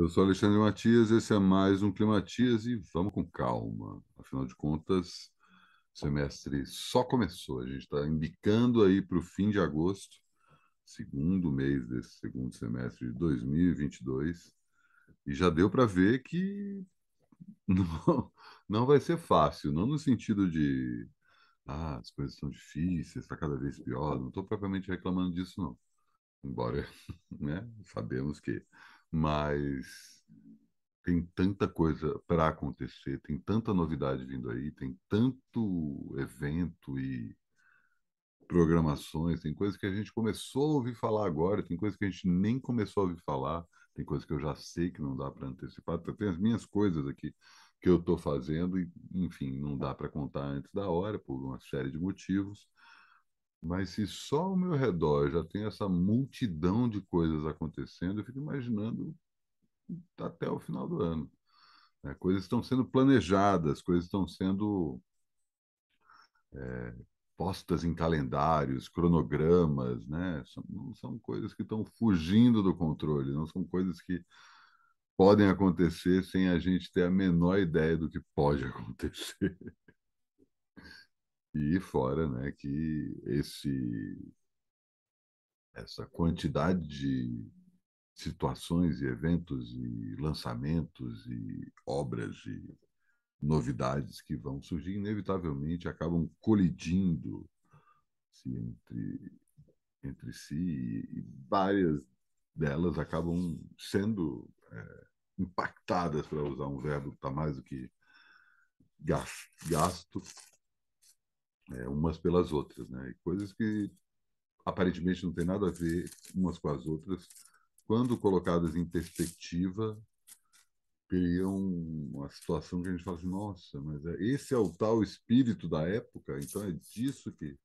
Eu sou Alexandre Matias, esse é mais um Climatias e vamos com calma. Afinal de contas, o semestre só começou, a gente está indicando aí para o fim de agosto, segundo mês desse segundo semestre de 2022, e já deu para ver que não, não vai ser fácil, não no sentido de ah, as coisas estão difíceis, está cada vez pior, não estou propriamente reclamando disso, não. Embora né, sabemos que mas tem tanta coisa para acontecer, tem tanta novidade vindo aí, tem tanto evento e programações, tem coisas que a gente começou a ouvir falar agora, tem coisas que a gente nem começou a ouvir falar, tem coisas que eu já sei que não dá para antecipar, tá, tem as minhas coisas aqui que eu estou fazendo e, enfim, não dá para contar antes da hora por uma série de motivos, mas se só ao meu redor já tem essa multidão de coisas acontecendo, eu fico imaginando até o final do ano. Né? Coisas estão sendo planejadas, coisas estão sendo é, postas em calendários, cronogramas, né? São, não são coisas que estão fugindo do controle, não são coisas que podem acontecer sem a gente ter a menor ideia do que pode acontecer. E fora, né, que esse essa quantidade de situações e eventos e lançamentos e obras e novidades que vão surgir inevitavelmente acabam colidindo assim, entre entre si e, várias delas acabam sendo é, impactadas para usar um verbo que está mais do que gasto é, umas pelas outras, né? Coisas que aparentemente não tem nada a ver umas com as outras, quando colocadas em perspectiva, criam uma situação que a gente fala assim, nossa, mas é, esse é o tal espírito da época, então é disso que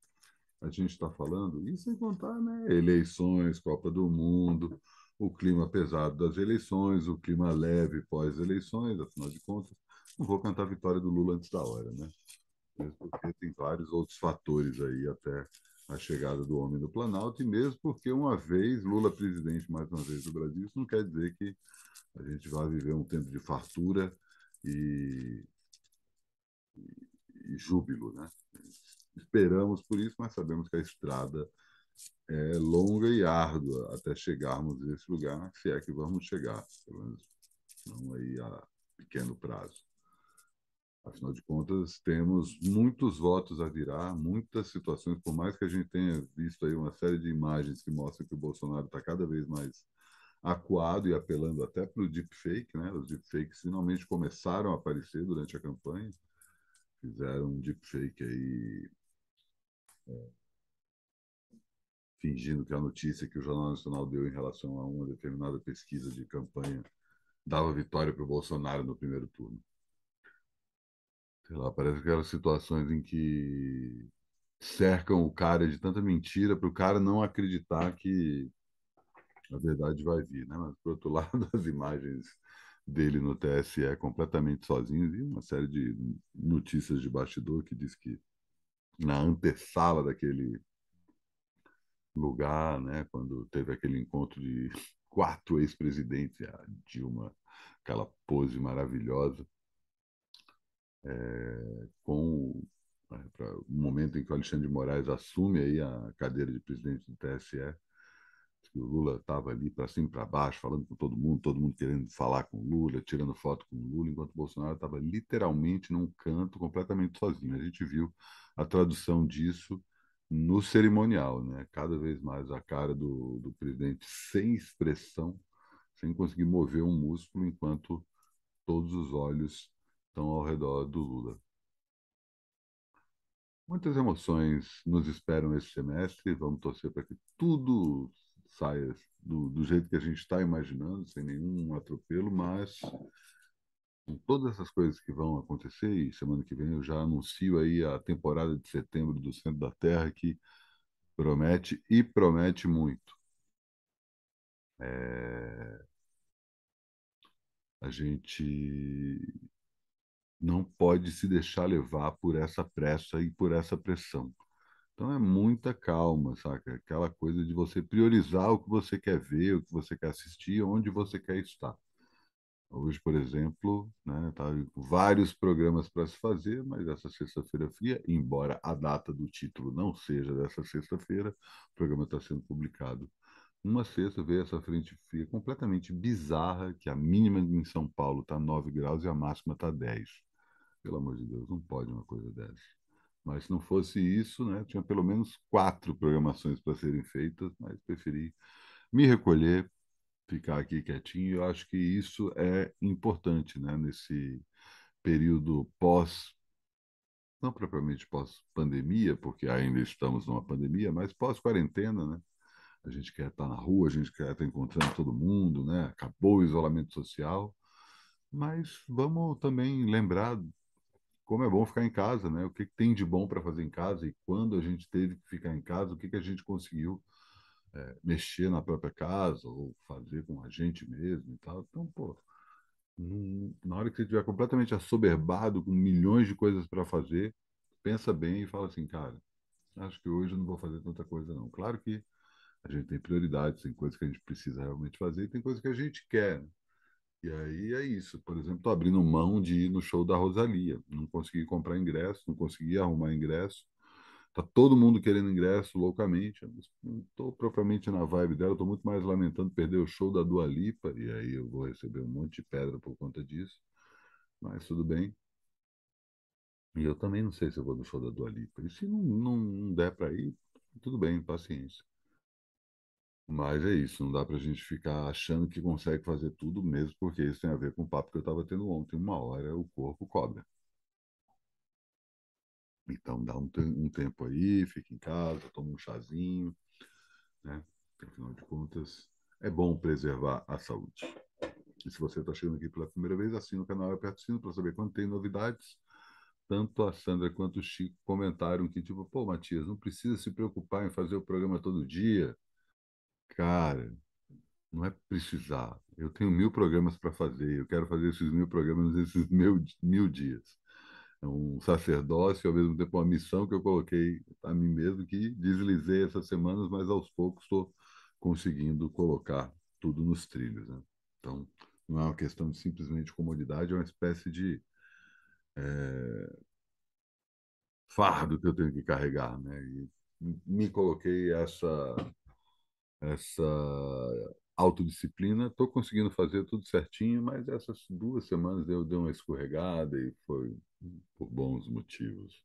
a gente está falando, e sem contar né, eleições, Copa do Mundo, o clima pesado das eleições, o clima leve pós-eleições, afinal de contas, não vou cantar a vitória do Lula antes da hora, né? mesmo porque tem vários outros fatores aí até a chegada do homem no Planalto, e mesmo porque, uma vez, Lula presidente mais uma vez do Brasil, isso não quer dizer que a gente vai viver um tempo de fartura e, e, e júbilo, né? Esperamos por isso, mas sabemos que a estrada é longa e árdua até chegarmos a esse lugar, se é que vamos chegar, pelo menos não aí a pequeno prazo. Afinal de contas, temos muitos votos a virar, muitas situações, por mais que a gente tenha visto aí uma série de imagens que mostram que o Bolsonaro está cada vez mais acuado e apelando até para o deepfake, né? Os deepfakes finalmente começaram a aparecer durante a campanha. Fizeram um deepfake aí. É, fingindo que a notícia que o Jornal Nacional deu em relação a uma determinada pesquisa de campanha dava vitória para o Bolsonaro no primeiro turno sei lá, parece aquelas situações em que cercam o cara de tanta mentira para o cara não acreditar que a verdade vai vir, né? Mas, por outro lado, as imagens dele no TSE completamente sozinho e uma série de notícias de bastidor que diz que na antessala daquele lugar, né, quando teve aquele encontro de quatro ex-presidentes, a Dilma, aquela pose maravilhosa, é, com né, pra, o momento em que o Alexandre de Moraes assume aí a cadeira de presidente do TSE, que o Lula estava ali para cima e para baixo, falando com todo mundo, todo mundo querendo falar com o Lula, tirando foto com o Lula, enquanto o Bolsonaro estava literalmente num canto completamente sozinho. A gente viu a tradução disso no cerimonial, né? cada vez mais a cara do, do presidente sem expressão, sem conseguir mover um músculo, enquanto todos os olhos estão ao redor do Lula. Muitas emoções nos esperam esse semestre. Vamos torcer para que tudo saia do, do jeito que a gente está imaginando, sem nenhum atropelo, mas com todas essas coisas que vão acontecer, e semana que vem eu já anuncio aí a temporada de setembro do Centro da Terra, que promete e promete muito. É... A gente não pode se deixar levar por essa pressa e por essa pressão. Então é muita calma, saca? Aquela coisa de você priorizar o que você quer ver, o que você quer assistir, onde você quer estar. Hoje, por exemplo, né, tá com vários programas para se fazer, mas essa sexta-feira fria, embora a data do título não seja dessa sexta-feira, o programa está sendo publicado uma sexta, veio essa frente fria completamente bizarra, que a mínima em São Paulo está 9 graus e a máxima está 10. Pelo amor de Deus, não pode uma coisa dessa. Mas se não fosse isso, né, tinha pelo menos quatro programações para serem feitas, mas preferi me recolher, ficar aqui quietinho. Eu acho que isso é importante, né, nesse período pós não propriamente pós-pandemia, porque ainda estamos numa pandemia, mas pós-quarentena, né? A gente quer estar na rua, a gente quer estar encontrando todo mundo, né? Acabou o isolamento social, mas vamos também lembrar como é bom ficar em casa, né? O que, que tem de bom para fazer em casa e quando a gente teve que ficar em casa, o que, que a gente conseguiu é, mexer na própria casa ou fazer com a gente mesmo e tal. Então, pô, num, na hora que você estiver completamente assoberbado com milhões de coisas para fazer, pensa bem e fala assim, cara, acho que hoje eu não vou fazer tanta coisa não. Claro que a gente tem prioridades, tem coisas que a gente precisa realmente fazer e tem coisas que a gente quer. Né? E aí é isso. Por exemplo, estou abrindo mão de ir no show da Rosalia. Não consegui comprar ingresso, não consegui arrumar ingresso. está todo mundo querendo ingresso loucamente. Eu não estou propriamente na vibe dela. Estou muito mais lamentando perder o show da Dua Lipa. E aí eu vou receber um monte de pedra por conta disso. Mas tudo bem. E eu também não sei se eu vou no show da Dua Lipa. E se não, não, não der para ir, tudo bem, paciência. Mas é isso, não dá para a gente ficar achando que consegue fazer tudo mesmo, porque isso tem a ver com o papo que eu estava tendo ontem. Uma hora o corpo cobra. Então dá um, um tempo aí, fica em casa, toma um chazinho, né? afinal de contas, é bom preservar a saúde. E se você está chegando aqui pela primeira vez, assina o canal e aperta o sino para saber quando tem novidades. Tanto a Sandra quanto o Chico comentaram que, tipo, pô, Matias, não precisa se preocupar em fazer o programa todo dia. Cara, não é precisar. Eu tenho mil programas para fazer, eu quero fazer esses mil programas nesses mil, mil dias. É um sacerdócio, ao mesmo tempo uma missão que eu coloquei a mim mesmo, que deslizei essas semanas, mas aos poucos estou conseguindo colocar tudo nos trilhos. Né? Então, não é uma questão de simplesmente comodidade, é uma espécie de é, fardo que eu tenho que carregar. Né? E me coloquei essa essa autodisciplina. Estou conseguindo fazer tudo certinho, mas essas duas semanas eu dei uma escorregada e foi por bons motivos.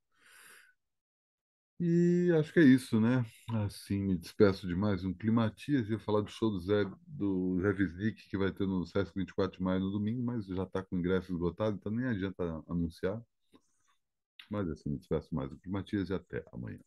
E acho que é isso, né? Assim, me despeço de mais um Climatias. Ia falar do show do Zé, do Zé Viznik, que vai ter no Sesc 24 de maio no domingo, mas já está com ingresso esgotado, então nem adianta anunciar. Mas assim, me despeço mais um Climatias e até amanhã.